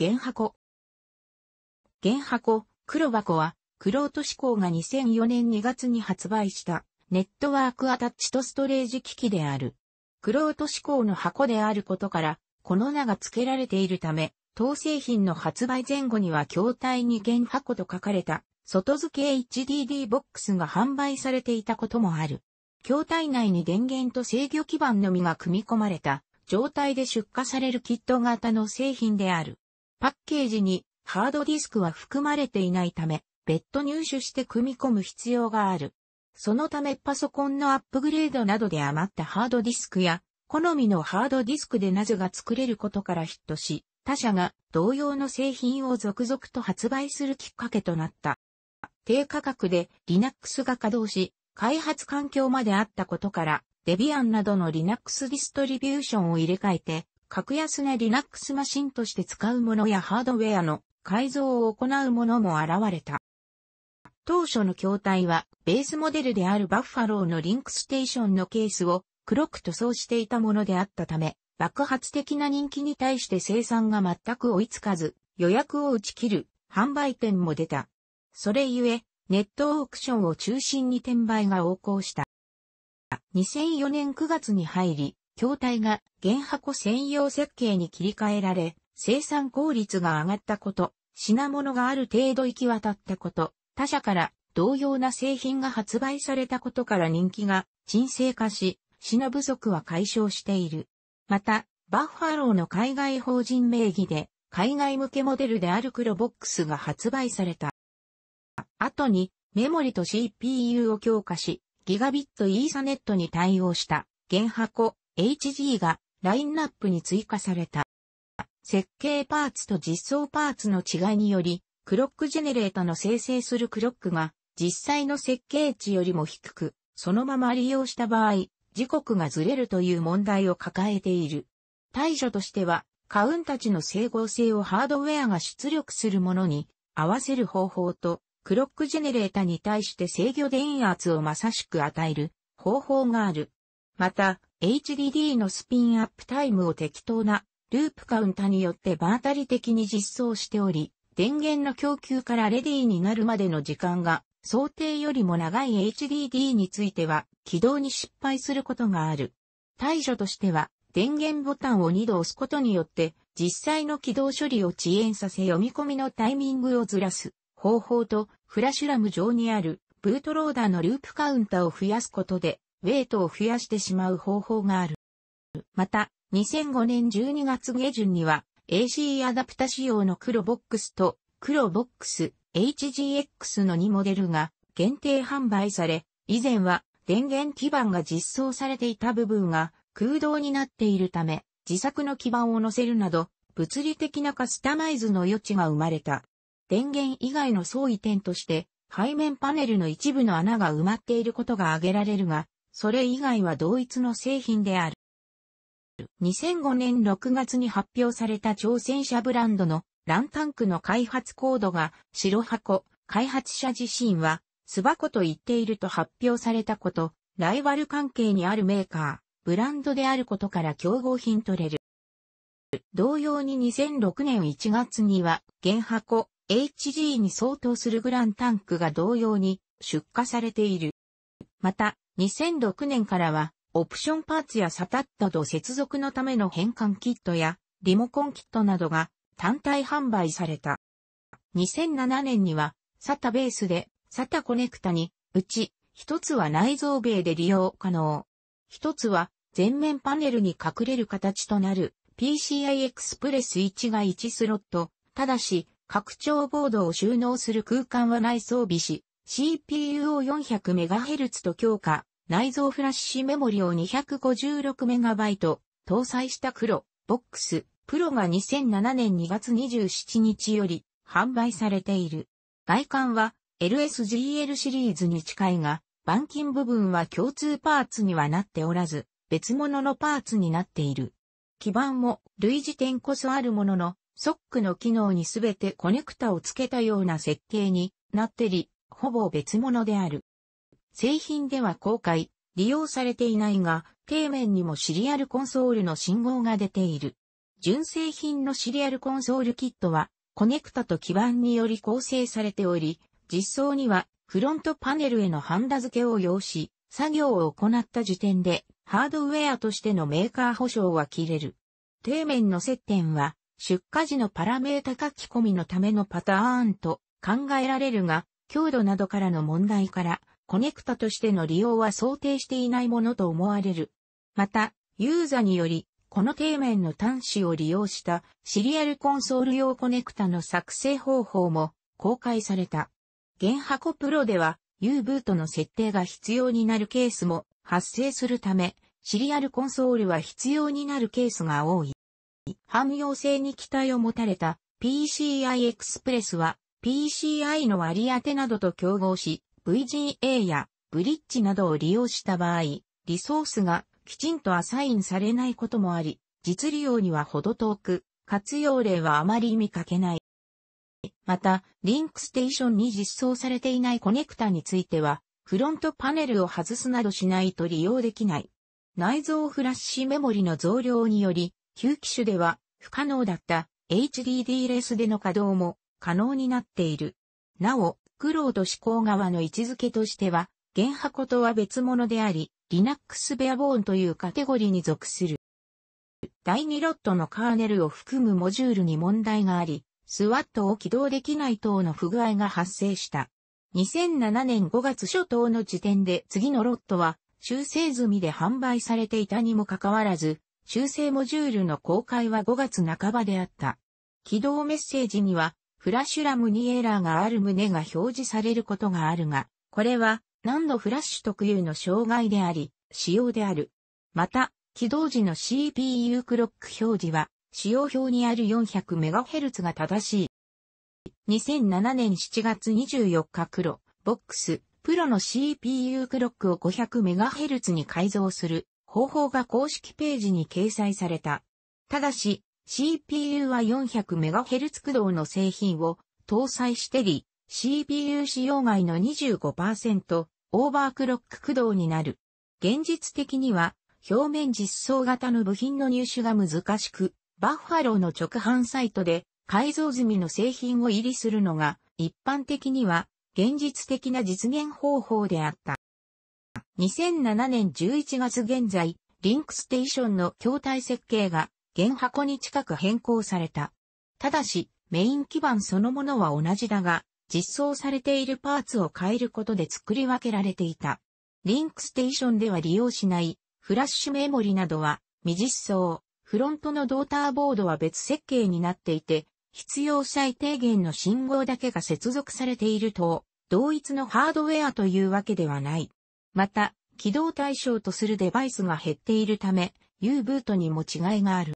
原箱。原箱、黒箱は、クロート志向が2004年2月に発売したネットワークアタッチとストレージ機器である。クロート志向の箱であることから、この名が付けられているため、当製品の発売前後には筐体に原箱と書かれた外付け HDD ボックスが販売されていたこともある。筐体内に電源と制御基板のみが組み込まれた状態で出荷されるキット型の製品である。パッケージにハードディスクは含まれていないため、別途入手して組み込む必要がある。そのためパソコンのアップグレードなどで余ったハードディスクや、好みのハードディスクでナズが作れることからヒットし、他社が同様の製品を続々と発売するきっかけとなった。低価格で Linux が稼働し、開発環境まであったことから、d e ア i a n などの Linux ディストリビューションを入れ替えて、格安な Linux マシンとして使うものやハードウェアの改造を行うものも現れた。当初の筐体は、ベースモデルであるバッファローのリンクステーションのケースを黒く塗装していたものであったため、爆発的な人気に対して生産が全く追いつかず、予約を打ち切る販売店も出た。それゆえ、ネットオークションを中心に転売が横行した。2004年9月に入り、筐体が原箱専用設計に切り替えられ、生産効率が上がったこと、品物がある程度行き渡ったこと、他社から同様な製品が発売されたことから人気が沈静化し、品不足は解消している。また、バッファローの海外法人名義で、海外向けモデルである黒ボックスが発売された。後に、メモリと CPU を強化し、ギガビットイーサネットに対応した、原箱、HG がラインナップに追加された。設計パーツと実装パーツの違いにより、クロックジェネレータの生成するクロックが実際の設計値よりも低く、そのまま利用した場合、時刻がずれるという問題を抱えている。対処としては、カウンたちの整合性をハードウェアが出力するものに合わせる方法と、クロックジェネレータに対して制御電圧をまさしく与える方法がある。また、HDD のスピンアップタイムを適当なループカウンタによって場当たり的に実装しており、電源の供給からレディーになるまでの時間が想定よりも長い HDD については起動に失敗することがある。対処としては電源ボタンを2度押すことによって実際の起動処理を遅延させ読み込みのタイミングをずらす方法とフラッシュラム上にあるブートローダーのループカウンタを増やすことでウェイトを増やしてしまう方法がある。また、2005年12月下旬には AC アダプタ仕様の黒ボックスと黒ボックス HGX の2モデルが限定販売され、以前は電源基板が実装されていた部分が空洞になっているため、自作の基板を乗せるなど、物理的なカスタマイズの余地が生まれた。電源以外の相違点として、背面パネルの一部の穴が埋まっていることが挙げられるが、それ以外は同一の製品である。2005年6月に発表された挑戦者ブランドのランタンクの開発コードが白箱、開発者自身は巣箱と言っていると発表されたこと、ライバル関係にあるメーカー、ブランドであることから競合品取れる。同様に2006年1月には、原箱、HG に相当するグランタンクが同様に出荷されている。また、2006年からは、オプションパーツやサタッなと接続のための変換キットや、リモコンキットなどが単体販売された。2007年には、サタベースで、サタコネクタに、うち、一つは内蔵米で利用可能。一つは、全面パネルに隠れる形となる PCI Express 1が1スロット、ただし、拡張ボードを収納する空間は内装備し、CPU を 400MHz と強化、内蔵フラッシュメモリを 256MB 搭載した黒、ボックス、プロが2007年2月27日より販売されている。外観は LSGL シリーズに近いが、板金部分は共通パーツにはなっておらず、別物のパーツになっている。基板も類似点こそあるものの、ソックの機能にすべてコネクタをつけたような設計になってり、ほぼ別物である。製品では公開、利用されていないが、底面にもシリアルコンソールの信号が出ている。純正品のシリアルコンソールキットは、コネクタと基板により構成されており、実装にはフロントパネルへのハンダ付けを要し、作業を行った時点でハードウェアとしてのメーカー保証は切れる。底面の接点は出荷時のパラメータ書き込みのためのパターンと考えられるが、強度などからの問題からコネクタとしての利用は想定していないものと思われる。また、ユーザにより、この底面の端子を利用したシリアルコンソール用コネクタの作成方法も公開された。原箱プロでは U ブートの設定が必要になるケースも発生するため、シリアルコンソールは必要になるケースが多い。汎用性に期待を持たれた PCI Express は PCI の割り当てなどと競合し、VGA やブリッジなどを利用した場合、リソースがきちんとアサインされないこともあり、実利用にはほど遠く、活用例はあまり見かけない。また、リンクステーションに実装されていないコネクタについては、フロントパネルを外すなどしないと利用できない。内蔵フラッシュメモリの増量により、旧機種では不可能だった HDD レスでの稼働も可能になっている。なお、苦労と思考側の位置づけとしては、原箱とは別物であり、Linux b a r e b o n というカテゴリーに属する。第2ロットのカーネルを含むモジュールに問題があり、スワットを起動できない等の不具合が発生した。2007年5月初頭の時点で次のロットは修正済みで販売されていたにもかかわらず、修正モジュールの公開は5月半ばであった。起動メッセージにはフラッシュラムにエラーがある旨が表示されることがあるが、これは何度フラッシュ特有の障害であり、仕様である。また、起動時の CPU クロック表示は、使用表にある 400MHz が正しい。2007年7月24日黒、ボックス、プロの CPU クロックを 500MHz に改造する方法が公式ページに掲載された。ただし、CPU は 400MHz 駆動の製品を搭載してり、CPU 使用外の25%オーバークロック駆動になる。現実的には表面実装型の部品の入手が難しく、バッファローの直販サイトで改造済みの製品を入りするのが一般的には現実的な実現方法であった。2007年11月現在、リンクステーションの筐体設計が原箱に近く変更された。ただし、メイン基板そのものは同じだが、実装されているパーツを変えることで作り分けられていた。リンクステーションでは利用しないフラッシュメモリなどは未実装。フロントのドーターボードは別設計になっていて、必要最低限の信号だけが接続されていると、同一のハードウェアというわけではない。また、起動対象とするデバイスが減っているため、U ブートにも違いがある。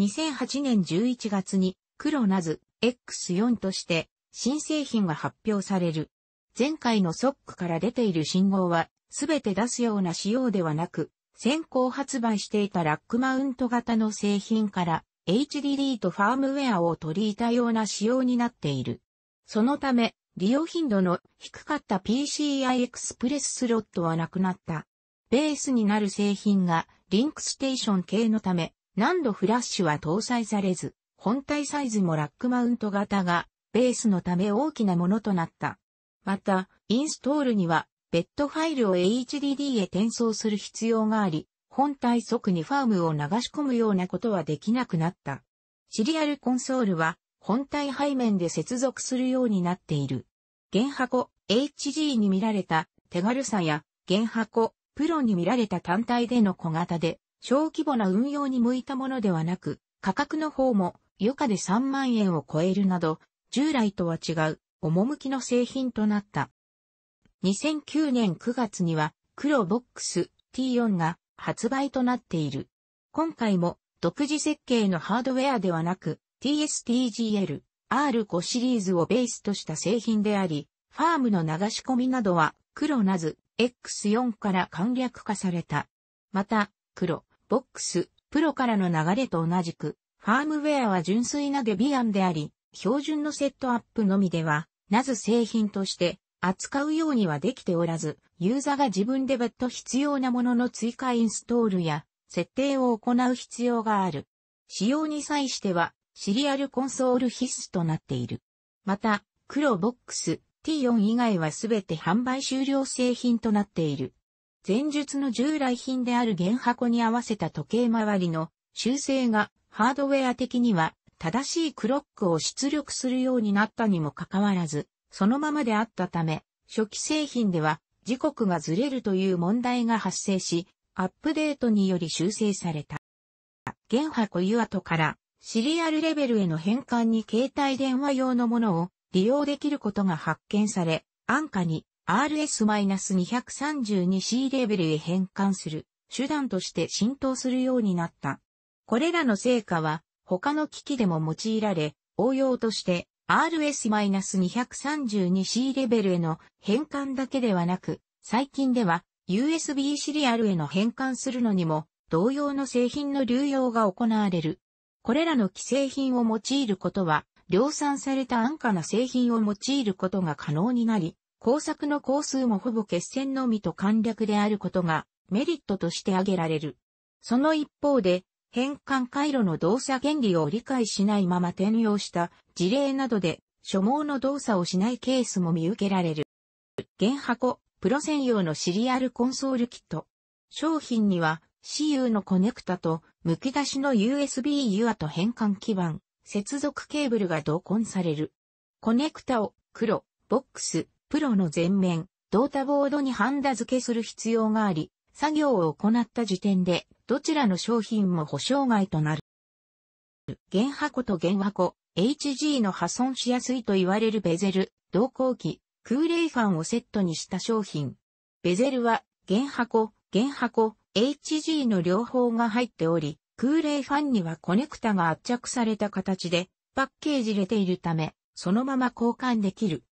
2008年11月に黒ナズ X4 として新製品が発表される。前回のソックから出ている信号は全て出すような仕様ではなく、先行発売していたラックマウント型の製品から HDD とファームウェアを取り入れたような仕様になっている。そのため、利用頻度の低かった PCI Express スロットはなくなった。ベースになる製品がリンクステーション系のため、何度フラッシュは搭載されず、本体サイズもラックマウント型が、ベースのため大きなものとなった。また、インストールには、ベッドファイルを HDD へ転送する必要があり、本体即にファームを流し込むようなことはできなくなった。シリアルコンソールは、本体背面で接続するようになっている。原箱 HG に見られた手軽さや、原箱プロに見られた単体での小型で、小規模な運用に向いたものではなく、価格の方も余価で3万円を超えるなど、従来とは違う、趣の製品となった。2009年9月には、黒ボックス T4 が発売となっている。今回も、独自設計のハードウェアではなく、TSTGL R5 シリーズをベースとした製品であり、ファームの流し込みなどは黒なず、X4 から簡略化された。また、黒ボックス、プロからの流れと同じく、ファームウェアは純粋なデビアンであり、標準のセットアップのみでは、なず製品として扱うようにはできておらず、ユーザーが自分で別途必要なものの追加インストールや設定を行う必要がある。使用に際しては、シリアルコンソール必須となっている。また、黒ボックス T4 以外はすべて販売終了製品となっている。前述の従来品である原箱に合わせた時計回りの修正がハードウェア的には正しいクロックを出力するようになったにもかかわらず、そのままであったため、初期製品では時刻がずれるという問題が発生し、アップデートにより修正された。原箱ユアからシリアルレベルへの変換に携帯電話用のものを利用できることが発見され、安価に RS-232C レベルへ変換する手段として浸透するようになった。これらの成果は他の機器でも用いられ、応用として RS-232C レベルへの変換だけではなく、最近では USB シリアルへの変換するのにも同様の製品の流用が行われる。これらの既製品を用いることは、量産された安価な製品を用いることが可能になり、工作の工数もほぼ決戦のみと簡略であることがメリットとして挙げられる。その一方で、変換回路の動作原理を理解しないまま転用した事例などで、所望の動作をしないケースも見受けられる。原箱、プロ専用のシリアルコンソールキット。商品には、CU のコネクタと、剥き出しの USB ユアと変換基板、接続ケーブルが同梱される。コネクタを黒、ボックス、プロの全面、ドータボードにハンダ付けする必要があり、作業を行った時点で、どちらの商品も保証外となる。原箱と原箱、HG の破損しやすいと言われるベゼル、同行機、空冷ファンをセットにした商品。ベゼルは、原箱、原箱、HG の両方が入っており、空冷ファンにはコネクタが圧着された形で、パッケージ入れているため、そのまま交換できる。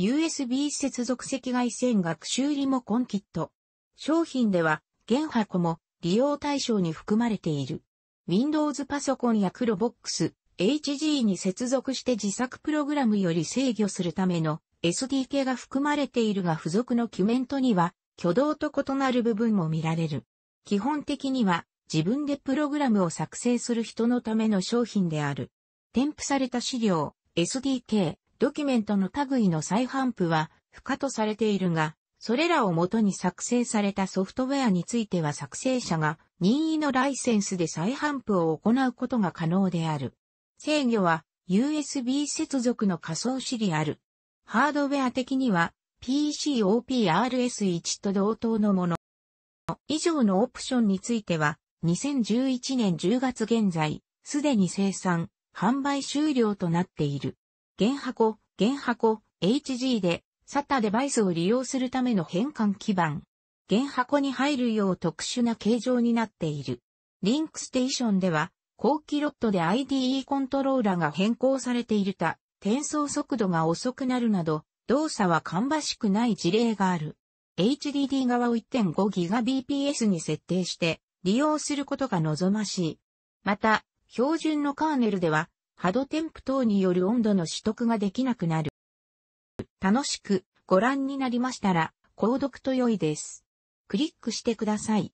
USB 接続赤外線学習リモコンキット。商品では、現箱も利用対象に含まれている。Windows パソコンや Chromebox、HG に接続して自作プログラムより制御するための SDK が含まれているが付属のキュメントには挙動と異なる部分も見られる。基本的には自分でプログラムを作成する人のための商品である。添付された資料、SDK、ドキュメントの類の再販布は不可とされているが、それらをもとに作成されたソフトウェアについては作成者が任意のライセンスで再販布を行うことが可能である。制御は USB 接続の仮想シリアル。ハードウェア的には PCOPRS1 と同等のもの。以上のオプションについては2011年10月現在、すでに生産、販売終了となっている。原箱、原箱、HG で、SATA デバイスを利用するための変換基板。原箱に入るよう特殊な形状になっている。リンクステーションでは、後期ロットで IDE コントローラが変更されているた、転送速度が遅くなるなど、動作は芳しくない事例がある。HDD 側を 1.5GBps に設定して利用することが望ましい。また、標準のカーネルでは波動添付等による温度の取得ができなくなる。楽しくご覧になりましたら、購読と良いです。クリックしてください。